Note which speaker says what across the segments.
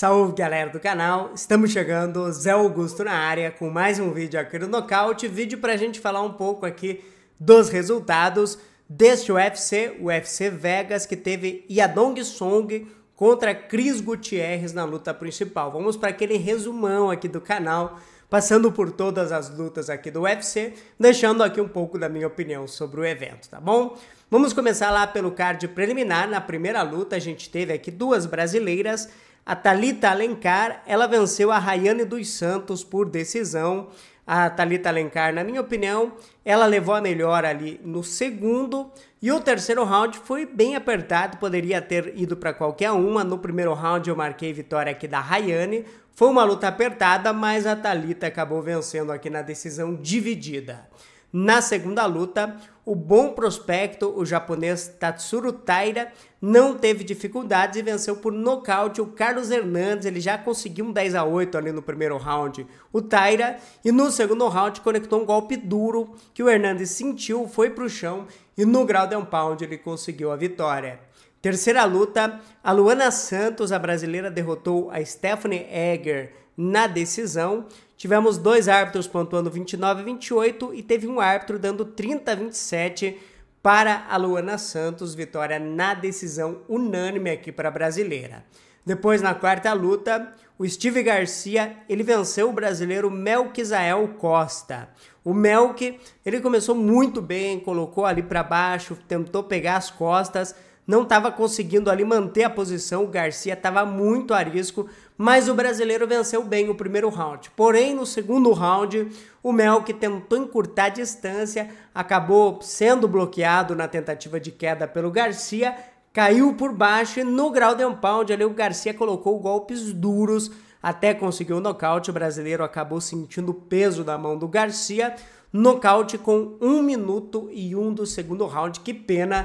Speaker 1: Salve galera do canal, estamos chegando, Zé Augusto na área com mais um vídeo aqui do Nocaute, vídeo pra gente falar um pouco aqui dos resultados deste UFC, UFC Vegas, que teve Yadong Song contra Cris Gutierrez na luta principal. Vamos para aquele resumão aqui do canal, passando por todas as lutas aqui do UFC, deixando aqui um pouco da minha opinião sobre o evento, tá bom? Vamos começar lá pelo card preliminar, na primeira luta a gente teve aqui duas brasileiras, a Talita Alencar, ela venceu a Rayane dos Santos por decisão. A Talita Alencar, na minha opinião, ela levou a melhor ali no segundo e o terceiro round foi bem apertado, poderia ter ido para qualquer uma. No primeiro round eu marquei vitória aqui da Rayane. Foi uma luta apertada, mas a Talita acabou vencendo aqui na decisão dividida. Na segunda luta, o bom prospecto, o japonês Tatsuro Taira, não teve dificuldades e venceu por nocaute o Carlos Hernandes. Ele já conseguiu um 10 a 8 ali no primeiro round, o Taira, e no segundo round conectou um golpe duro que o Hernandes sentiu, foi para o chão e no grau de um pound ele conseguiu a vitória. Terceira luta, a Luana Santos, a brasileira, derrotou a Stephanie Egger na decisão. Tivemos dois árbitros pontuando 29 a 28 e teve um árbitro dando 30 a 27 para a Luana Santos, vitória na decisão unânime aqui para a brasileira. Depois, na quarta luta, o Steve Garcia, ele venceu o brasileiro Melquisael Costa. O Melk, ele começou muito bem, colocou ali para baixo, tentou pegar as costas, não estava conseguindo ali manter a posição, o Garcia estava muito a risco, mas o brasileiro venceu bem o primeiro round. Porém, no segundo round, o Melk tentou encurtar a distância, acabou sendo bloqueado na tentativa de queda pelo Garcia, caiu por baixo e no grau de um pound ali o Garcia colocou golpes duros até conseguiu o nocaute. O brasileiro acabou sentindo o peso da mão do Garcia. Nocaute com 1 minuto e 1 um do segundo round. Que pena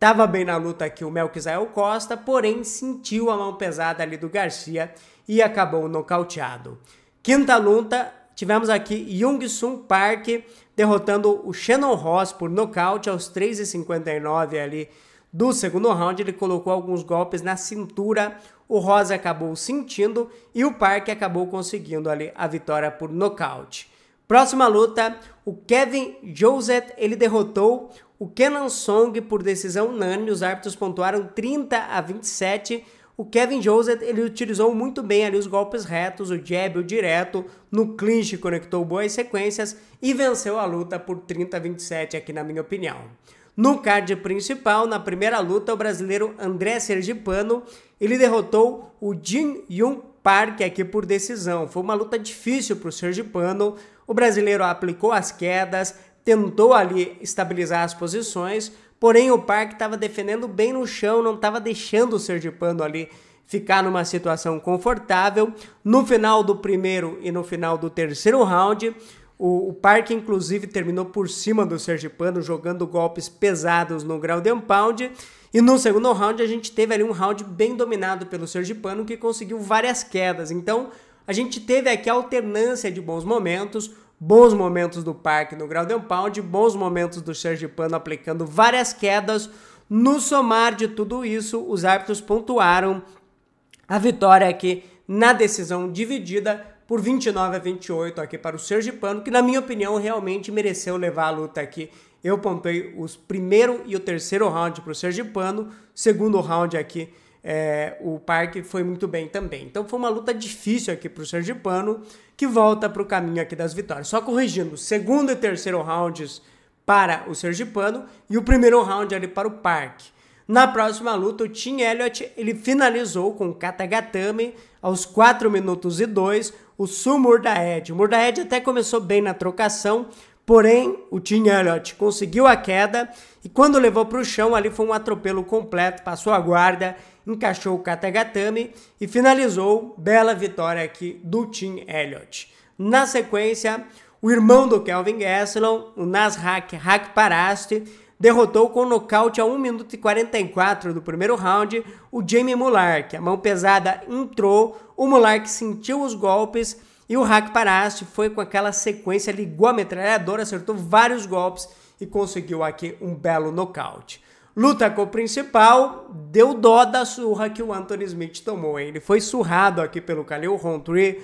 Speaker 1: Tava bem na luta aqui o Melquisael Costa, porém sentiu a mão pesada ali do Garcia e acabou nocauteado. Quinta luta, tivemos aqui Jung Sun Park derrotando o Shannon Ross por nocaute aos 3,59 ali do segundo round. Ele colocou alguns golpes na cintura, o Ross acabou sentindo e o Park acabou conseguindo ali a vitória por nocaute. Próxima luta, o Kevin Joseph, ele derrotou o Kenan Song por decisão unânime, os árbitros pontuaram 30 a 27. O Kevin Joseph, ele utilizou muito bem ali os golpes retos, o jab, o direto, no clinch conectou boas sequências e venceu a luta por 30 a 27 aqui na minha opinião. No card principal, na primeira luta, o brasileiro André Sergipano, ele derrotou o Jin Yun parque aqui por decisão. Foi uma luta difícil para o Sergipano. O brasileiro aplicou as quedas, tentou ali estabilizar as posições, porém o parque estava defendendo bem no chão, não estava deixando o Sergipano ali ficar numa situação confortável. No final do primeiro e no final do terceiro round, o, o Parque, inclusive, terminou por cima do Sergipano, jogando golpes pesados no grau de pound. E no segundo round, a gente teve ali um round bem dominado pelo Sergipano, que conseguiu várias quedas. Então, a gente teve aqui alternância de bons momentos, bons momentos do Parque no grau de pound, bons momentos do Sergipano aplicando várias quedas. No somar de tudo isso, os árbitros pontuaram a vitória aqui na decisão dividida por 29 a 28 aqui para o Sergipano, que na minha opinião realmente mereceu levar a luta aqui. Eu pontei os primeiro e o terceiro round para o Sergipano, segundo round aqui é, o Parque foi muito bem também. Então foi uma luta difícil aqui para o Sergipano, que volta para o caminho aqui das vitórias. Só corrigindo, segundo e terceiro rounds para o Sergipano e o primeiro round ali para o Parque. Na próxima luta, o Tim Elliott ele finalizou com o Katagatame aos 4 minutos e 2, o Sul Murdaed. O Murdaed até começou bem na trocação, porém o Tim Elliott conseguiu a queda e quando levou para o chão, ali foi um atropelo completo, passou a guarda, encaixou o Katagatame e finalizou. Bela vitória aqui do Tim Elliott. Na sequência, o irmão do Kelvin Gastelum, o Nasrak Hakparast, derrotou com nocaute a 1 minuto e 44 do primeiro round o Jamie Mulark. A mão pesada entrou, o Mulark sentiu os golpes e o Hack paraste, foi com aquela sequência, ligou a metralhadora, acertou vários golpes e conseguiu aqui um belo nocaute. Luta com o principal, deu dó da surra que o Anthony Smith tomou. Hein? Ele foi surrado aqui pelo Khalil Rountree.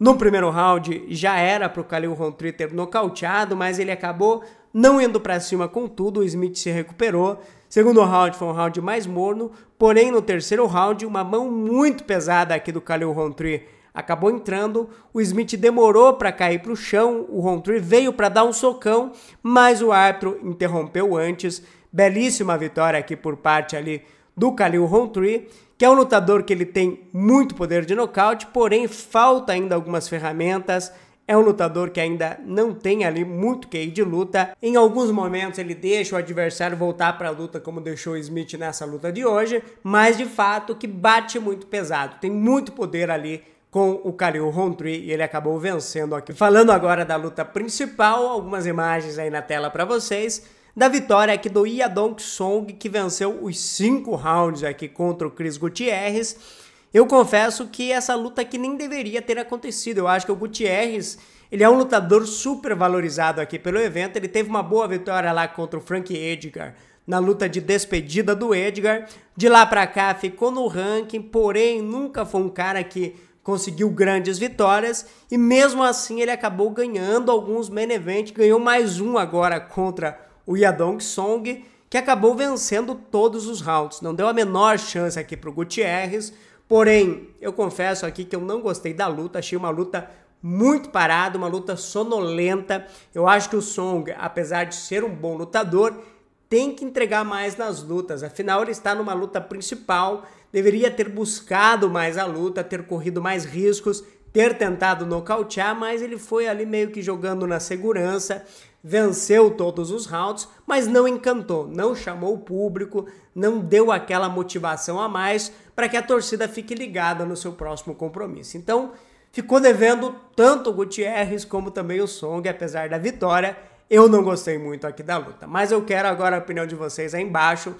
Speaker 1: No primeiro round já era para o Khalil Rountree ter nocauteado, mas ele acabou não indo para cima com tudo, o Smith se recuperou. Segundo round foi um round mais morno, porém no terceiro round uma mão muito pesada aqui do Khalil Rountree acabou entrando. O Smith demorou para cair para o chão, o Rountree veio para dar um socão, mas o árbitro interrompeu antes. Belíssima vitória aqui por parte ali do Khalil Rountree, que é um lutador que ele tem muito poder de nocaute, porém falta ainda algumas ferramentas é um lutador que ainda não tem ali muito QI de luta. Em alguns momentos ele deixa o adversário voltar para a luta como deixou o Smith nessa luta de hoje, mas de fato que bate muito pesado, tem muito poder ali com o Kalil Rountree e ele acabou vencendo aqui. Falando agora da luta principal, algumas imagens aí na tela para vocês da vitória aqui do Dong Song que venceu os cinco rounds aqui contra o Chris Gutierrez eu confesso que essa luta aqui nem deveria ter acontecido. Eu acho que o Gutierrez, ele é um lutador super valorizado aqui pelo evento. Ele teve uma boa vitória lá contra o Frank Edgar na luta de despedida do Edgar. De lá para cá ficou no ranking, porém nunca foi um cara que conseguiu grandes vitórias e mesmo assim ele acabou ganhando alguns main event, ganhou mais um agora contra o Yadong Song, que acabou vencendo todos os rounds. Não deu a menor chance aqui para o Gutierrez. Porém, eu confesso aqui que eu não gostei da luta, achei uma luta muito parada, uma luta sonolenta. Eu acho que o Song, apesar de ser um bom lutador, tem que entregar mais nas lutas. Afinal, ele está numa luta principal, deveria ter buscado mais a luta, ter corrido mais riscos, ter tentado nocautear, mas ele foi ali meio que jogando na segurança, venceu todos os rounds, mas não encantou, não chamou o público, não deu aquela motivação a mais para que a torcida fique ligada no seu próximo compromisso. Então, ficou devendo tanto o Gutierrez como também o Song, apesar da vitória. Eu não gostei muito aqui da luta, mas eu quero agora a opinião de vocês aí embaixo.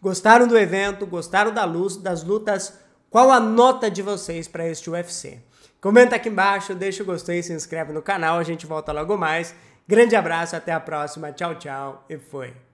Speaker 1: Gostaram do evento? Gostaram da luz, das lutas? Qual a nota de vocês para este UFC? Comenta aqui embaixo, deixa o gostei, se inscreve no canal, a gente volta logo mais. Grande abraço, até a próxima. Tchau, tchau e foi.